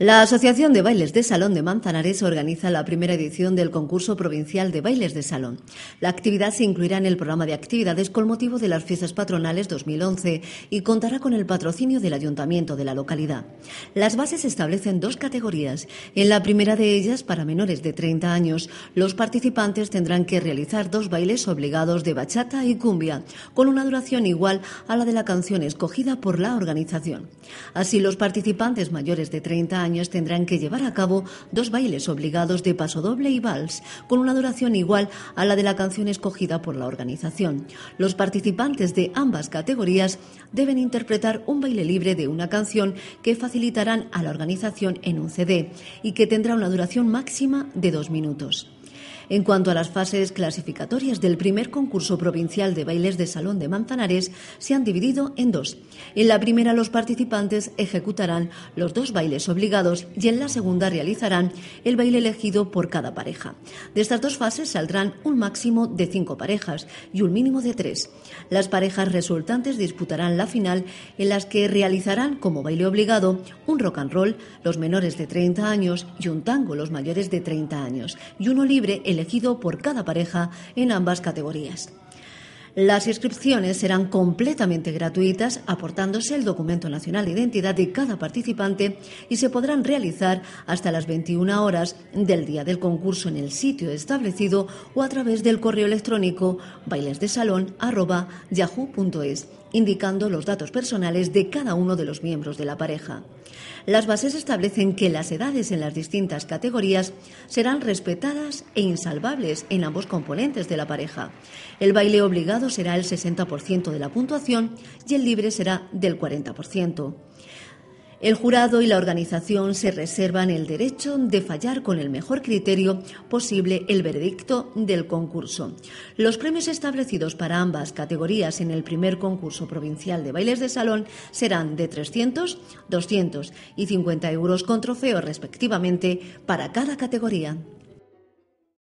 La Asociación de Bailes de Salón de Manzanares organiza la primera edición del concurso provincial de bailes de salón. La actividad se incluirá en el programa de actividades con motivo de las fiestas patronales 2011 y contará con el patrocinio del ayuntamiento de la localidad. Las bases establecen dos categorías. En la primera de ellas, para menores de 30 años, los participantes tendrán que realizar dos bailes obligados de bachata y cumbia, con una duración igual a la de la canción escogida por la organización. Así, los participantes mayores de 30 años años tendrán que llevar a cabo dos bailes obligados de paso doble y vals, con una duración igual a la de la canción escogida por la organización. Los participantes de ambas categorías deben interpretar un baile libre de una canción que facilitarán a la organización en un CD y que tendrá una duración máxima de dos minutos. En cuanto a las fases clasificatorias del primer concurso provincial de bailes de salón de Manzanares, se han dividido en dos. En la primera los participantes ejecutarán los dos bailes obligados y en la segunda realizarán el baile elegido por cada pareja. De estas dos fases saldrán un máximo de cinco parejas y un mínimo de tres. Las parejas resultantes disputarán la final en las que realizarán como baile obligado un rock and roll los menores de 30 años y un tango los mayores de 30 años y uno libre el elegido por cada pareja en ambas categorías. Las inscripciones serán completamente gratuitas, aportándose el documento nacional de identidad de cada participante y se podrán realizar hasta las 21 horas del día del concurso en el sitio establecido o a través del correo electrónico bailesdesalón.yahoo.es, indicando los datos personales de cada uno de los miembros de la pareja. Las bases establecen que las edades en las distintas categorías serán respetadas e insalvables en ambos componentes de la pareja. El baile obligado será el 60% de la puntuación y el libre será del 40%. El jurado y la organización se reservan el derecho de fallar con el mejor criterio posible el veredicto del concurso. Los premios establecidos para ambas categorías en el primer concurso provincial de bailes de salón serán de 300, 200 y 50 euros con trofeo respectivamente para cada categoría.